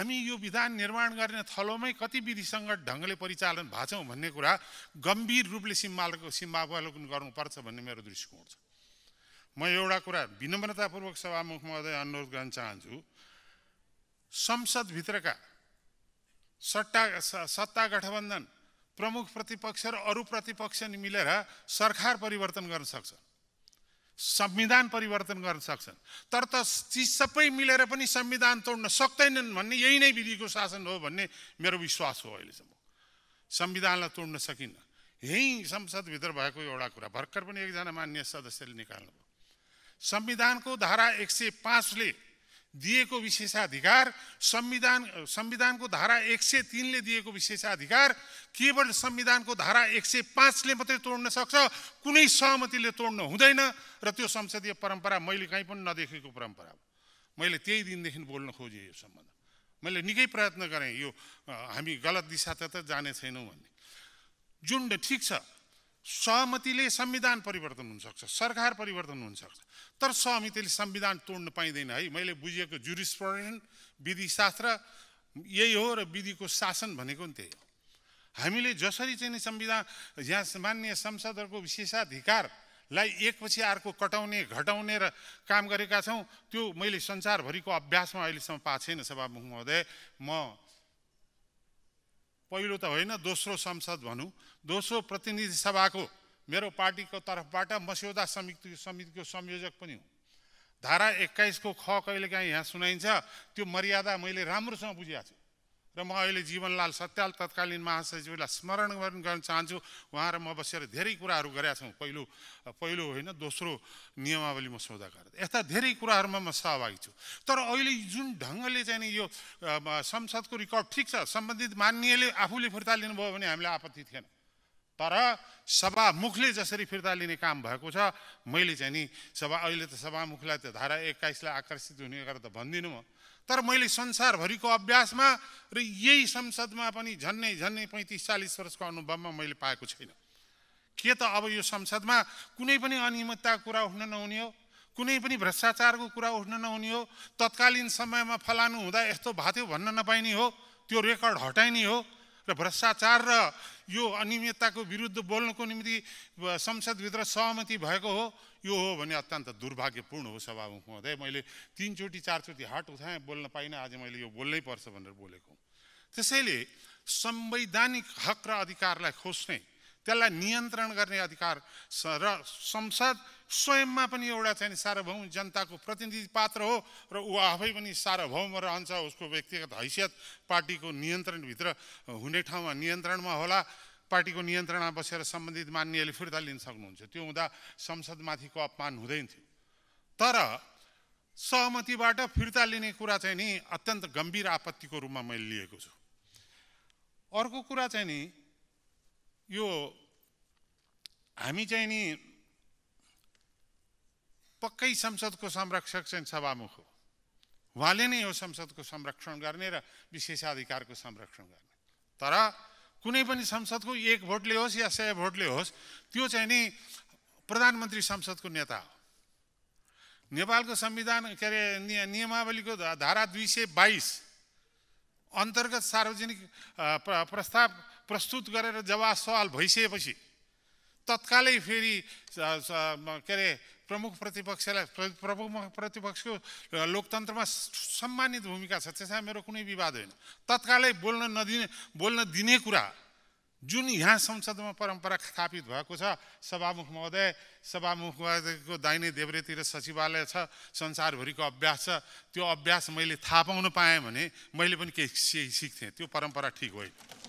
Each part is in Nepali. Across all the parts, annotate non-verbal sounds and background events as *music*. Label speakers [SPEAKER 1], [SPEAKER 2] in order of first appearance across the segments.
[SPEAKER 1] हामी यो विधान निर्माण गर्ने थलोमै कति विधिसङ्गत ढङ्गले परिचालन भएको छौँ भन्ने कुरा गम्भीर रूपले सिम्मालको सिम्मावलोकन गर्नुपर्छ भन्ने मेरो दृष्टिकोण छ म एउटा कुरा विनम्रतापूर्वक सभामुख महोदय अनुरोध गर्न चाहन्छु संसदभित्रका सट्टा सत्ता गठबन्धन प्रमुख प्रतिपक्ष र अरू प्रतिपक्ष मिलेर सरकार परिवर्तन गर्न सक्छ संविधान परिवर्तन गर्न सक्छन् तर त चिज सबै मिलेर पनि संविधान तोड्न सक्दैनन् भन्ने यही नै विधिको शासन हो भन्ने मेरो विश्वास हो अहिलेसम्म संविधानलाई तोड्न सकिन्न यहीँ संसदभित्र भएको एउटा कुरा भर्खर पनि एकजना मान्य सदस्यले निकाल्नुभयो संविधानको धारा एक सय पाँचले दिएको विशेषाधिकार संविधान संविधानको धारा एक सय तिनले दिएको विशेषाधिकार केवल संविधानको धारा एक सय पाँचले मात्रै तोड्न सक्छ कुनै सहमतिले तोड्न हुँदैन र त्यो संसदीय परम्परा मैले कहीँ पनि नदेखेको परम्परा हो मैले त्यही दिनदेखि बोल्न खोजेँ यो सम्बन्ध मैले निकै प्रयत्न गरेँ यो हामी गलत दिशा त जाने छैनौँ भन्ने जुन ठिक छ सहमतिले संविधान परिवर्तन हुनसक्छ सरकार परिवर्तन हुनसक्छ तर सहमतिले संविधान तोड्न पाइँदैन है मैले बुझेको जुरिस्प्रुडेन्ट विधिशास्त्र यही हो र विधिको शासन भनेको नि त्यही हो हामीले जसरी चाहिँ नि संविधान यहाँ मान्य संसदहरूको विशेषाधिकारलाई एकपछि अर्को कटाउने घटाउने र काम गरेका छौँ त्यो मैले संसारभरिको अभ्यासमा अहिलेसम्म पाएको छैन सभामुख महोदय म पहिलो त होइन दोस्रो संसद भनौँ दोस्रो प्रतिनिधि सभाको मेरो पार्टीको तर्फबाट मस्यौदा समिति समितिको संयोजक पनि हुँ धारा एक्काइसको ख कहिलेकाहीँ यहाँ सुनाइन्छ त्यो मर्यादा मैले राम्रोसँग बुझिएको छु र म अहिले जीवनलाल सत्याल तत्कालीन महासचिवलाई स्मरण गर्न चाहन्छु उहाँ र म बसेर धेरै कुराहरू गरेका छौँ पहिलो पहिलो होइन दोस्रो नियमावली म सौदा गरेर यस्ता धेरै कुराहरूमा म सहभागी छु तर अहिले जुन ढङ्गले चाहिँ नि यो संसदको रिकर्ड ठिक छ सम्बन्धित मान्यले आफूले फिर्ता लिनुभयो भने हामीलाई आपत्ति थिएन तर सभामुखले जसरी फिर्ता लिने काम भएको छ मैले चाहिँ नि सभा अहिले त सभामुखलाई त धारा एक्काइसलाई आकर्षित हुने गरेर त भनिदिनु म तर मैले संसारभरिको अभ्यासमा र यही संसदमा पनि झन्नै झन्नै पैँतिस चालिस वर्षको अनुभवमा मैले पाएको छैन के त अब यो संसदमा कुनै पनि अनियमितताको कुरा उठ्न नहुने हो कुनै पनि भ्रष्टाचारको कुरा उठ्न नहुने हो तत्कालीन समयमा फलानु हुँदा यस्तो भएको थियो भन्न नपाइने हो त्यो रेकर्ड हटाइने हो र भ्रष्टाचार र यो अनियमितताको विरुद्ध बोल्नको निम्ति संसदभित्र सहमति भएको हो यो हो भने अत्यन्त दुर्भाग्यपूर्ण हो सभामुख महोदय मैले तिनचोटि चारचोटि हाट उठाएँ बोल्न पाइनँ आज मैले यो बोल्नै पर्छ भनेर बोलेको त्यसैले संवैधानिक हक र अधिकारलाई खोज्ने त्यसलाई नियन्त्रण गर्ने अधिकार र संसद स्वयंमा पनि एउटा चाहिँ सार्वभौम जनताको प्रतिनिधि पात्र हो र ऊ आफै पनि सार्वभौम रहन्छ उसको व्यक्तिगत हैसियत पार्टीको नियन्त्रणभित्र हुने ठाउँमा नियन्त्रणमा होला पार्टीको नियन्त्रणमा बसेर सम्बन्धित मान्यले फिर्ता लिन सक्नुहुन्छ त्यो हुँदा संसदमाथिको अपमान हुँदैन थियो तर सहमतिबाट फिर्ता लिने कुरा चाहिँ नि अत्यन्त गम्भीर आपत्तिको रूपमा मैले लिएको छु अर्को कुरा चाहिँ नि यो हामी चाहिँ नि पक्कै संसदको संरक्षक चाहिँ सभामुख हो उहाँले नै यो संसदको संरक्षण गर्ने र विशेषाधिकारको संरक्षण गर्ने तर कुनै पनि संसदको एक भोटले होस् या सय भोटले होस् त्यो चाहिँ नि प्रधानमन्त्री संसदको नेता हो नेपालको संविधान के अरे नियमावलीको धारा दुई सय बाइस अन्तर्गत सार्वजनिक प्रस्ताव प्रस्तुत गरेर जवाब सवाल भइसकेपछि तत्कालै फेरि के अरे प्रमुख प्रतिपक्षलाई प्रमुख प्रतिपक्षको लोकतन्त्रमा सम्मानित भूमिका छ त्यसमा मेरो कुनै विवाद होइन तत्कालै बोल्न नदिने बोल्न दिने कुरा जुन यहाँ संसदमा परम्परा स्थापित भएको छ सभामुख महोदय सभामुख महोदयको दाहिने देब्रेतिर सचिवालय छ संसारभरिको अभ्यास छ त्यो अभ्यास मैले थाहा पाउन पाएँ भने मैले पनि केही सिक्थेँ त्यो परम्परा ठिक होइन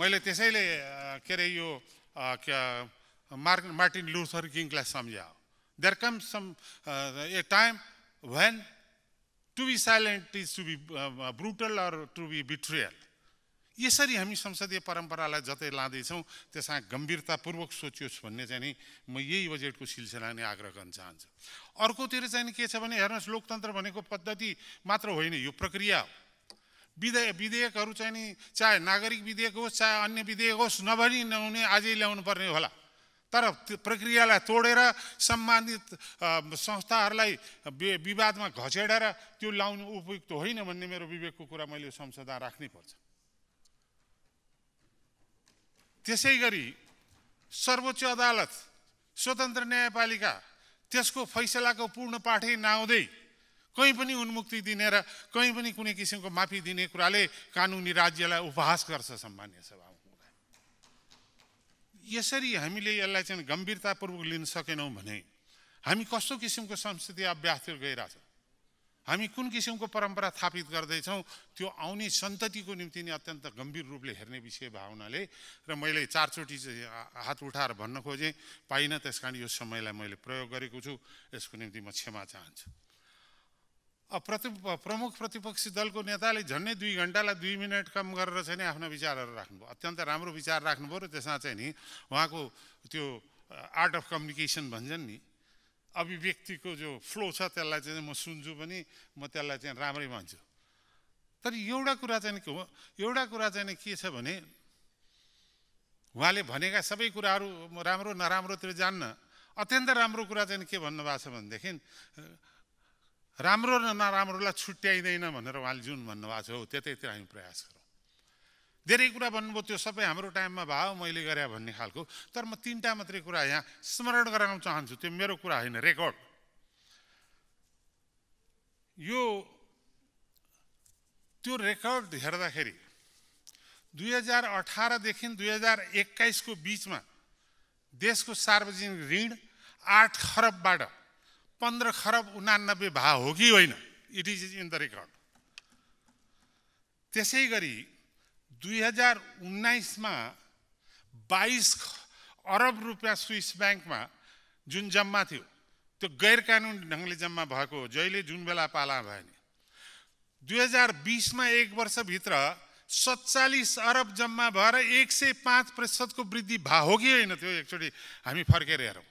[SPEAKER 1] मैले त्यसैले के अरे यो मार् मार्टिन लुथर किङलाई सम्झाओ there come some a time when to be silent is to be brutal or to be betrayal यसरी हामी संसदीय परम्परालाई जतै लाँदैछौँ त्यसमा गम्भीरतापूर्वक सोचियोस् भन्ने चाहिँ नि म यही बजेटको सिलसिला नै आग्रह गर्न चाहन्छु अर्कोतिर चाहिँ के छ भने हेर्नुहोस् लोकतन्त्र भनेको पद्धति मात्र होइन यो प्रक्रिया हो विधेय विधेयकहरू चाहिँ नि चाहे नागरिक विधेयक होस् चाहे अन्य विधेयक होस् नभनी नहुने आजै ल्याउनु पर्ने होला तर प्रक्रियालाई तोडेर सम्बन्धित संस्थाहरूलाई विवादमा घचेडेर त्यो लाउनु उपयुक्त होइन भन्ने मेरो विवेकको कुरा मैले संसदमा राख्नै पर्छ त्यसै गरी सर्वोच्च अदालत स्वतन्त्र न्यायपालिका त्यसको फैसलाको पूर्ण पाठै नआउँदै कहीँ पनि उन्मुक्ति दिने र कहीँ पनि कुनै किसिमको माफी दिने कुराले कानुनी राज्यलाई उपहास गर्छ सामान्य सभा यसरी हामीले यसलाई चाहिँ गम्भीरतापूर्वक लिन सकेनौँ भने हामी कस्तो किसिमको संस्कृति अभ्यास गइरहेछौँ हामी कुन किसिमको परम्परा थापित गर्दैछौँ त्यो आउने सन्ततिको निम्ति नै अत्यन्त गम्भीर रूपले हेर्ने विषय भावनाले र मैले चारचोटि चाहिँ हात उठाएर भन्न खोजेँ पाइनँ त्यस कारण यो समयलाई मैले प्रयोग गरेको छु यसको निम्ति म क्षमा चाहन्छु प्रति प्रमुख प्रतिपक्षी दलको नेताले झन्डै दुई घन्टालाई दुई मिनट कम गरेर चाहिँ नि आफ्ना विचारहरू राख्नुभयो अत्यन्त राम्रो विचार राख्नुभयो र त्यसमा चाहिँ नि उहाँको त्यो आर्ट अफ कम्युनिकेसन भन्छन् नि अभिव्यक्तिको जो फ्लो छ त्यसलाई चाहिँ म सुन्छु पनि म त्यसलाई चाहिँ राम्रै भन्छु तर एउटा कुरा चाहिँ के एउटा कुरा चाहिँ के छ भने उहाँले भनेका सबै कुराहरू राम्रो नराम्रोतिर जान्न अत्यन्त राम्रो कुरा चाहिँ के भन्नुभएको छ भनेदेखि राम्रो र नराम्रोलाई छुट्याइँदैन भनेर उहाँले जुन भन्नुभएको छ हो त्यतैतिर हामी प्रयास गरौँ धेरै कुरा भन्नुभयो त्यो सबै हाम्रो टाइममा भयो मैले गरेँ भन्ने खालको तर म तिनवटा मात्रै कुरा यहाँ स्मरण गराउन चाहन्छु त्यो मेरो कुरा होइन रेकर्ड यो त्यो रेकर्ड हेर्दाखेरि दुई हजार अठारदेखि दुई हजार एक्काइसको बिचमा देशको सार्वजनिक ऋण आठ खरबबाट पन्ध्र खरब उनानब्बे भा हो कि होइन it is in the record त्यसै गरी दुई हजार उन्नाइसमा बाइस अरब रुपियाँ स्विस ब्याङ्कमा जुन जम्मा थियो त्यो गैर कानुनी ढङ्गले जम्मा भएको हो जहिले जुन बेला पाला भयो नि दुई हजार बिसमा एक वर्षभित्र सत्तालिस अरब जम्मा भएर एक सय पाँच प्रतिशतको वृद्धि भा हो कि होइन त्यो एकचोटि हामी फर्केर हेरौँ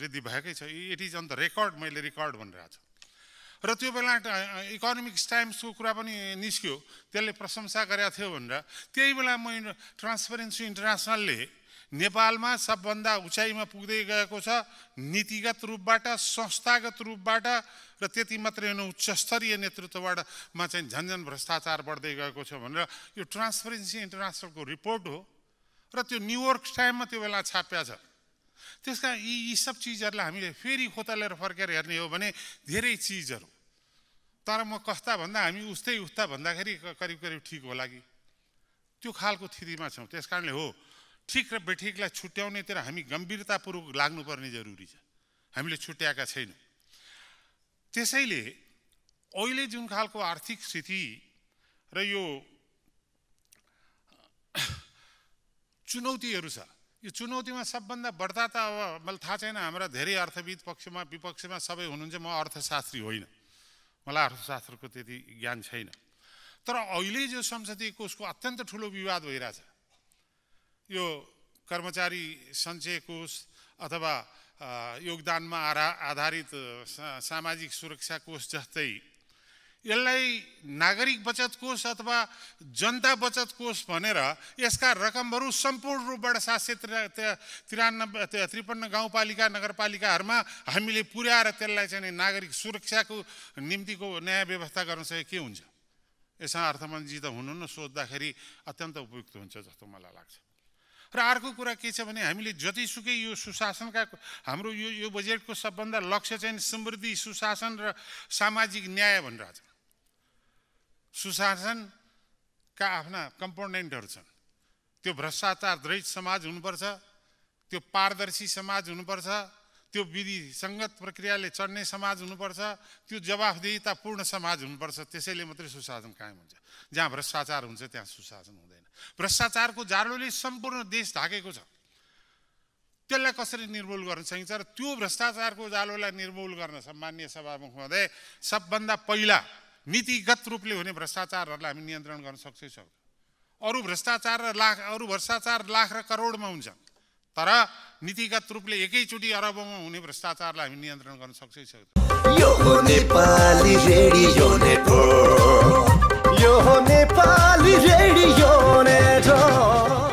[SPEAKER 1] वृद्धि भएकै छ it is on the record मैले रेकर्ड भनिरहेको छु र त्यो बेला इकोनोमिक्स टाइम्सको कुरा पनि निस्क्यो त्यसले प्रशंसा गरेका थियो भनेर त्यही बेला म ट्रान्सपेरेन्सी इन्टरनेसनलले नेपालमा सबभन्दा उचाइमा पुग्दै गएको छ नीतिगत रूपबाट संस्थागत रूपबाट र त्यति मात्रै होइन उच्च स्तरीय नेतृत्वबाटमा चाहिँ झन्झन भ्रष्टाचार बढ्दै गएको छ भनेर यो ट्रान्सपेरेन्सी इन्टरनेसनलको रिपोर्ट हो र त्यो न्युयोर्क टाइममा त्यो बेला छाप्या छ त्यस कारण यी यी सब चिजहरूलाई हामीले फेरि खोतालेर फर्केर हेर्ने हो भने धेरै चिजहरू तर म कस्ता भन्दा हामी उस्तै उस्ता भन्दाखेरि करिब करिब ठिक होला कि त्यो खालको स्थितिमा छौँ त्यस कारणले हो ठिक र बेठिकलाई छुट्याउनेतिर हामी गम्भीरतापूर्वक लाग्नुपर्ने जरुरी छ हामीले छुट्याएका छैनौँ त्यसैले अहिले जुन खालको आर्थिक स्थिति र यो *coughs* चुनौतीहरू छ यो चुनौतीमा सबभन्दा बढ्दा त अब मलाई थाहा छैन हाम्रा धेरै अर्थविद पक्षमा विपक्षमा सबै हुनुहुन्छ म अर्थशास्त्री होइन मलाई अर्थशास्त्रको त्यति ज्ञान छैन तर अहिले जो संसदीय कोषको अत्यन्त ठुलो विवाद भइरहेछ यो कर्मचारी सञ्चय कोष अथवा योगदानमा आधारित सामाजिक सुरक्षा कोष जस्तै यसलाई नागरिक बचत कोष अथवा जनता बचत कोष भनेर यसका रकमहरू सम्पूर्ण रूपबाट सात सय त्रियानब्बे त्रिपन्न गाउँपालिका नगरपालिकाहरूमा हामीले पुर्याएर त्यसलाई चाहिँ नागरिक सुरक्षाको निम्तिको न्याय व्यवस्था गर्न सके के हुन्छ यसमा अर्थमन्त्रीजी त हुनुहुन्न सोद्धाखेरि अत्यन्त उपयुक्त हुन्छ जस्तो मलाई लाग्छ र अर्को कुरा के छ भने हामीले जतिसुकै यो सुशासनका हाम्रो यो यो बजेटको सबभन्दा लक्ष्य चाहिँ समृद्धि सुशासन र सामाजिक न्याय भनिरहेछ सुशासनका आफ्ना कम्पोनेन्टहरू छन् त्यो भ्रष्टाचार रहित समाज हुनुपर्छ त्यो पारदर्शी समाज हुनुपर्छ त्यो विधि सङ्गत प्रक्रियाले चढ्ने समाज हुनुपर्छ त्यो जवाफदेहितापूर्ण समाज हुनुपर्छ त्यसैले मात्रै सुशासन कायम हुन्छ जहाँ भ्रष्टाचार हुन्छ त्यहाँ सुशासन हुँदैन भ्रष्टाचारको जाडोले सम्पूर्ण देश ढाकेको छ त्यसलाई कसरी निर्मूल गर्न सकिन्छ र त्यो भ्रष्टाचारको जालोलाई निर्मूल गर्न सम्मान्य सभामुख महोदय सबभन्दा पहिला नीतिगत रूपले हुने भ्रष्टाचारहरूलाई हामी नियन्त्रण गर्न सक्छौँ सक्छौँ अरू भ्रष्टाचार र लाख अरू भ्रष्टाचार लाख र करोडमा हुन्छ तर नीतिगत रूपले एकैचोटि अरबमा हुने भ्रष्टाचारलाई हामी नियन्त्रण गर्न सक्छौँ सक्छौँ